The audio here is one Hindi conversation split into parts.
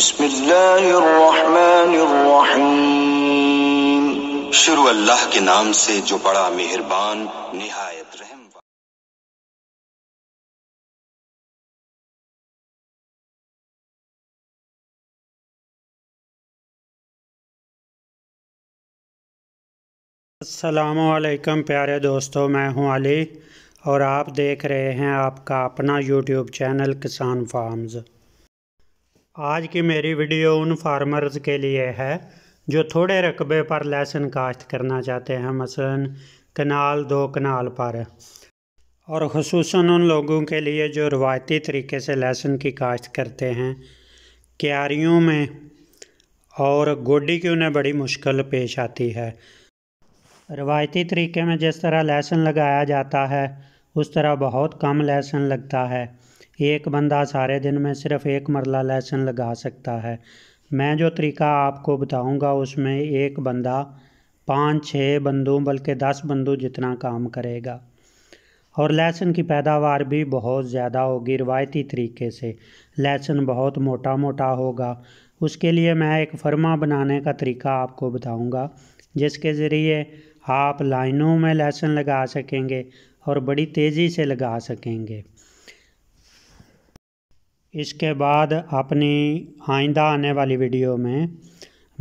बिस्म शुरू अल्लाह के नाम से जो बड़ा मेहरबान निहायत रहम असलकम प्यारे दोस्तों मैं हूं अली और आप देख रहे हैं आपका अपना यूट्यूब चैनल किसान फार्म्स आज की मेरी वीडियो उन फार्मर्स के लिए है जो थोड़े रकबे पर लहसुन काश्त करना चाहते हैं मसलन कनाल दो कनाल पर और खसूस उन लोगों के लिए जो रवायती तरीके से लहसुन की काश्त करते हैं क्यारियों में और गोडी की उन्हें बड़ी मुश्किल पेश आती है रवायती तरीके में जिस तरह लहसुन लगाया जाता है उस तरह बहुत कम लहसुन लगता है एक बंदा सारे दिन में सिर्फ एक मरला लहसुन लगा सकता है मैं जो तरीका आपको बताऊंगा उसमें एक बंदा पाँच छः बंदों बल्कि दस बंदों जितना काम करेगा और लहसुन की पैदावार भी बहुत ज़्यादा होगी रिवायती तरीके से लहसुन बहुत मोटा मोटा होगा उसके लिए मैं एक फर्मा बनाने का तरीका आपको बताऊंगा जिसके ज़रिए आप लाइनों में लहसुन लगा सकेंगे और बड़ी तेज़ी से लगा सकेंगे इसके बाद अपनी आइंदा आने वाली वीडियो में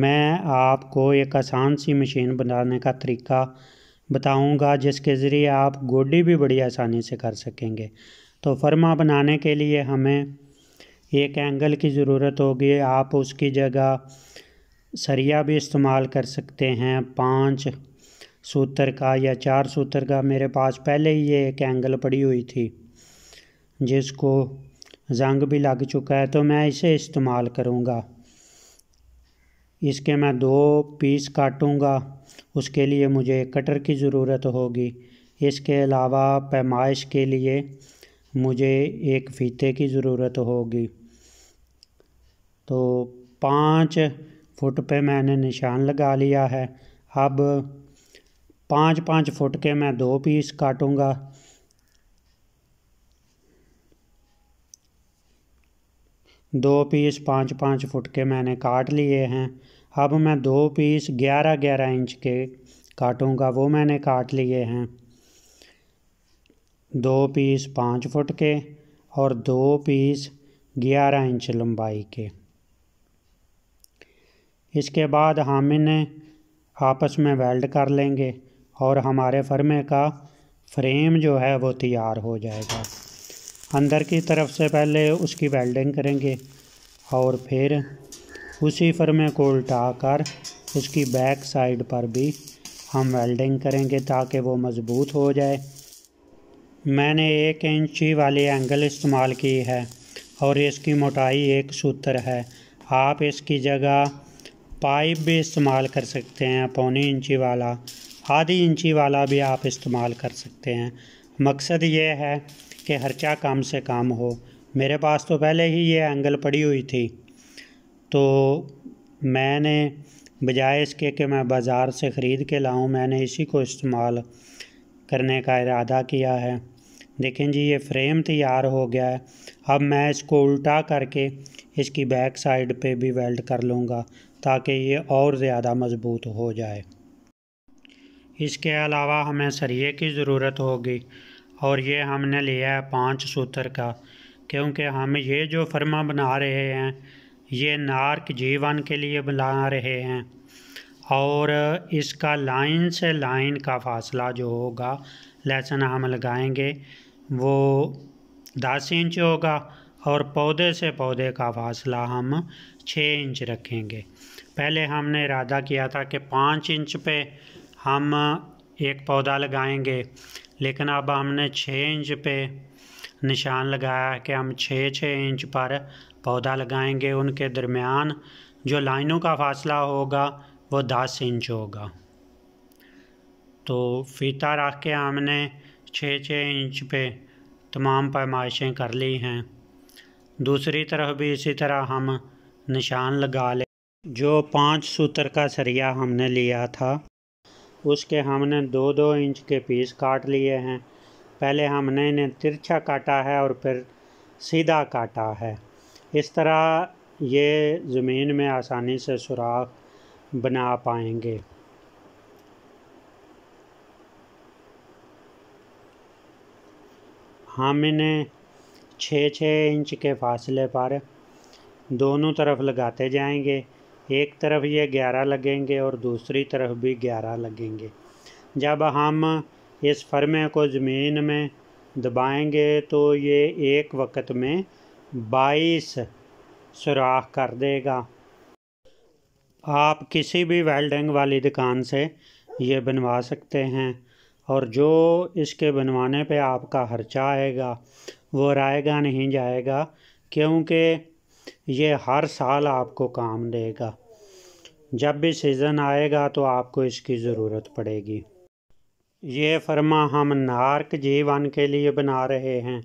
मैं आपको एक आसान सी मशीन बनाने का तरीका बताऊंगा जिसके ज़रिए आप गोडी भी बड़ी आसानी से कर सकेंगे तो फर्मा बनाने के लिए हमें एक एंगल की ज़रूरत होगी आप उसकी जगह सरिया भी इस्तेमाल कर सकते हैं पाँच सूत्र का या चार सूत्र का मेरे पास पहले ही ये एक एंगल पड़ी हुई थी जिसको जंग भी लग चुका है तो मैं इसे इस्तेमाल करूँगा इसके मैं दो पीस काटूँगा उसके लिए मुझे कटर की ज़रूरत होगी इसके अलावा पैमाइश के लिए मुझे एक फीते की ज़रूरत होगी तो पाँच फुट पे मैंने निशान लगा लिया है अब पाँच पाँच फुट के मैं दो पीस काटूँगा दो पीस पाँच पाँच फुट के मैंने काट लिए हैं अब मैं दो पीस ग्यारह ग्यारह इंच के काटूंगा वो मैंने काट लिए हैं दो पीस पाँच फुट के और दो पीस ग्यारह इंच लंबाई के इसके बाद हम इन्हें आपस में वेल्ड कर लेंगे और हमारे फर्मे का फ्रेम जो है वो तैयार हो जाएगा अंदर की तरफ से पहले उसकी वेल्डिंग करेंगे और फिर उसी फर्मे को उल्टा कर उसकी बैक साइड पर भी हम वेल्डिंग करेंगे ताकि वो मज़बूत हो जाए मैंने एक इंची वाली एंगल इस्तेमाल की है और इसकी मोटाई एक सूत्र है आप इसकी जगह पाइप भी इस्तेमाल कर सकते हैं पौने इंची वाला आधी इंची वाला भी आप इस्तेमाल कर सकते हैं मकसद ये है कि हर क्या काम से काम हो मेरे पास तो पहले ही ये एंगल पड़ी हुई थी तो मैंने बजाय इसके कि मैं बाज़ार से ख़रीद के लाऊं मैंने इसी को इस्तेमाल करने का इरादा किया है देखें जी ये फ्रेम तैयार हो गया है अब मैं इसको उल्टा करके इसकी बैक साइड पे भी वेल्ड कर लूँगा ताकि ये और ज़्यादा मज़बूत हो जाए इसके अलावा हमें सरिए की ज़रूरत होगी और ये हमने लिया है पाँच सूत्र का क्योंकि हम ये जो फर्मा बना रहे हैं ये नार्क जीवन के लिए बना रहे हैं और इसका लाइन से लाइन का फासला जो होगा लहसन हम लगाएंगे वो दस इंच होगा और पौधे से पौधे का फासला हम छः इंच रखेंगे पहले हमने इरादा किया था कि पाँच इंच पे हम एक पौधा लगाएंगे लेकिन अब हमने छः इंच पे निशान लगाया कि हम छः छः इंच पर पौधा लगाएंगे उनके दरमियान जो लाइनों का फासला होगा वो दस इंच होगा तो फीता रख के हमने छः छः इंच पे तमाम पैमाइशें कर ली हैं दूसरी तरफ भी इसी तरह हम निशान लगा ले जो पाँच सूत्र का सरिया हमने लिया था उसके हमने दो दो इंच के पीस काट लिए हैं पहले हमने इन्हें तिरछा काटा है और फिर सीधा काटा है इस तरह ये ज़मीन में आसानी से सुराख बना पाएंगे हम इन्हें छः छः इंच के फासले पर दोनों तरफ लगाते जाएंगे एक तरफ ये ग्यारह लगेंगे और दूसरी तरफ भी ग्यारह लगेंगे जब हम इस फर्मे को ज़मीन में दबाएंगे तो ये एक वक्त में बाईस सुराख कर देगा आप किसी भी वेल्डिंग वाली दुकान से ये बनवा सकते हैं और जो इसके बनवाने पे आपका खर्चा आएगा वो रायगा नहीं जाएगा क्योंकि ये हर साल आपको काम देगा जब भी सीज़न आएगा तो आपको इसकी ज़रूरत पड़ेगी ये फर्मा हम नार्क जीवन के लिए बना रहे हैं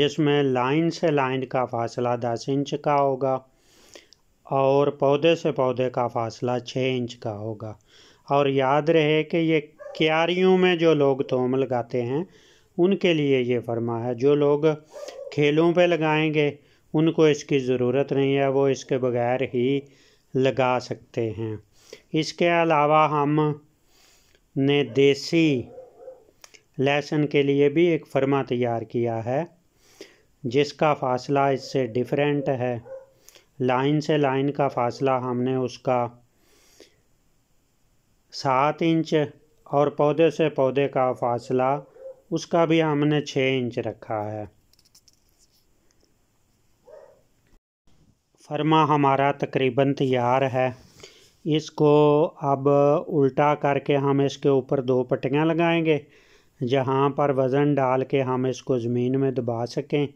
जिसमें लाइन से लाइन का फासला दस इंच का होगा और पौधे से पौधे का फासला छः इंच का होगा और याद रहे कि ये क्यारियों में जो लोग तोम लगाते हैं उनके लिए ये फर्मा है जो लोग खेलों पे लगाएंगे उनको इसकी ज़रूरत नहीं है वो इसके बगैर ही लगा सकते हैं इसके अलावा हम ने देसी लहसुन के लिए भी एक फर्मा तैयार किया है जिसका फासला इससे डिफरेंट है लाइन से लाइन का फासला हमने उसका सात इंच और पौधे से पौधे का फासला उसका भी हमने छः इंच रखा है फरमा हमारा तकरीबन तैयार है इसको अब उल्टा करके हम इसके ऊपर दो पट्टियाँ लगाएंगे जहाँ पर वज़न डाल के हम इसको ज़मीन में दबा सकें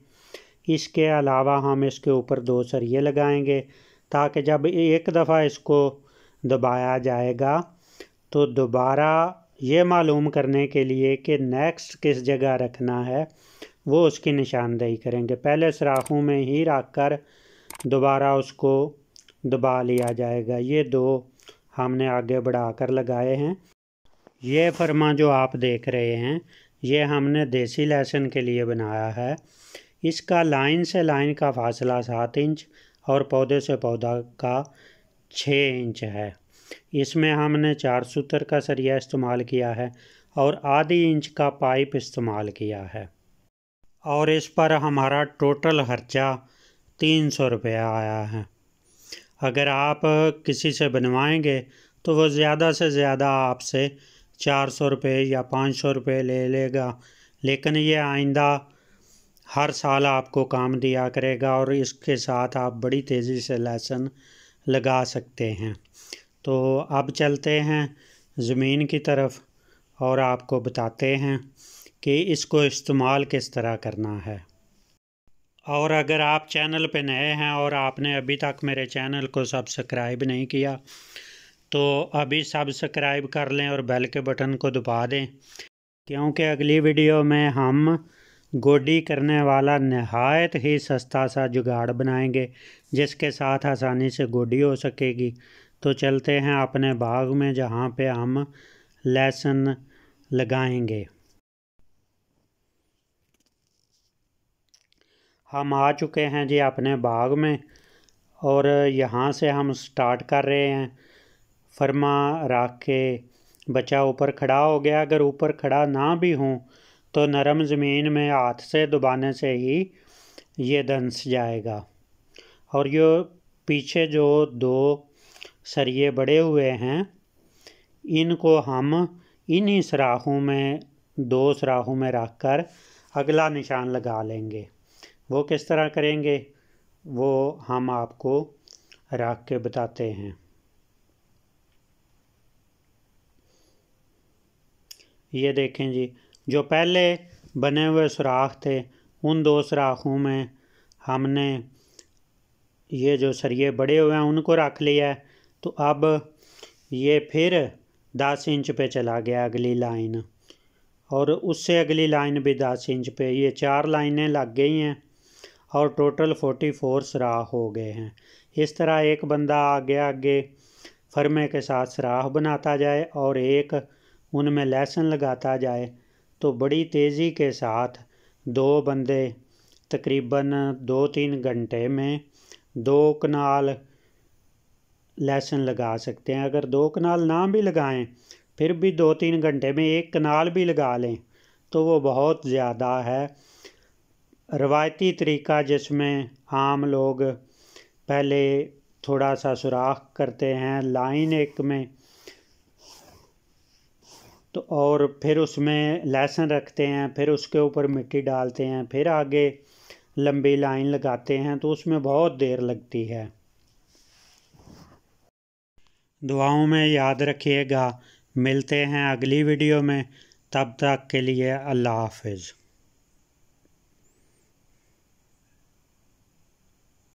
इसके अलावा हम इसके ऊपर दो सरिये लगाएंगे ताकि जब एक दफ़ा इसको दबाया जाएगा तो दोबारा ये मालूम करने के लिए कि नेक्स्ट किस जगह रखना है वो उसकी निशानदेही करेंगे पहले सराखों में ही रख कर दोबारा उसको दबा लिया जाएगा ये दो हमने आगे बढ़ा कर लगाए हैं ये फरमा जो आप देख रहे हैं ये हमने देसी लहसुन के लिए बनाया है इसका लाइन से लाइन का फासला सात इंच और पौधे से पौधा का छः इंच है इसमें हमने चार सूत्र का सरिया इस्तेमाल किया है और आधी इंच का पाइप इस्तेमाल किया है और इस पर हमारा टोटल खर्चा तीन सौ रुपया आया है अगर आप किसी से बनवाएंगे तो वो ज़्यादा से ज़्यादा आपसे चार सौ रुपये या पाँच सौ रुपये ले लेगा लेकिन ये आइंदा हर साल आपको काम दिया करेगा और इसके साथ आप बड़ी तेज़ी से लहसन लगा सकते हैं तो अब चलते हैं ज़मीन की तरफ और आपको बताते हैं कि इसको इस्तेमाल किस तरह करना है और अगर आप चैनल पर नए हैं और आपने अभी तक मेरे चैनल को सब्सक्राइब नहीं किया तो अभी सब्सक्राइब कर लें और बेल के बटन को दबा दें क्योंकि अगली वीडियो में हम गोडी करने वाला नहायत ही सस्ता सा जुगाड़ बनाएंगे जिसके साथ आसानी से गोडी हो सकेगी तो चलते हैं अपने बाग में जहाँ पे हम लहसुन लगाएंगे हम आ चुके हैं जी अपने बाग में और यहाँ से हम स्टार्ट कर रहे हैं फरमा रख के बच्चा ऊपर खड़ा हो गया अगर ऊपर खड़ा ना भी हूँ तो नरम ज़मीन में हाथ से दबाने से ही ये दंस जाएगा और ये पीछे जो दो सरिए बड़े हुए हैं इनको हम इन्हीं सराहों में दो सराहों में रख कर अगला निशान लगा लेंगे वो किस तरह करेंगे वो हम आपको रख के बताते हैं ये देखें जी जो पहले बने हुए सुराख थे उन दो सुराखों में हमने ये जो सरिये बड़े हुए हैं उनको रख लिया है तो अब ये फिर दस इंच पे चला गया अगली लाइन और उससे अगली लाइन भी दस इंच पे ये चार लाइनें लग गई हैं और टोटल फोर्टी फोर सराह हो गए हैं इस तरह एक बंदा आगे आगे फर्मे के साथ सराह बनाता जाए और एक उनमें लहसन लगाता जाए तो बड़ी तेज़ी के साथ दो बंदे तकरीबन दो तीन घंटे में दो कनाल लहसन लगा सकते हैं अगर दो कनाल ना भी लगाएं फिर भी दो तीन घंटे में एक कनाल भी लगा लें तो वो बहुत ज़्यादा है रवायती तरीका जिसमें आम लोग पहले थोड़ा सा सुराख करते हैं लाइन एक में तो और फिर उसमें लहसुन रखते हैं फिर उसके ऊपर मिट्टी डालते हैं फिर आगे लंबी लाइन लगाते हैं तो उसमें बहुत देर लगती है दुआओं में याद रखिएगा मिलते हैं अगली वीडियो में तब तक के लिए अल्लाह हाफिज़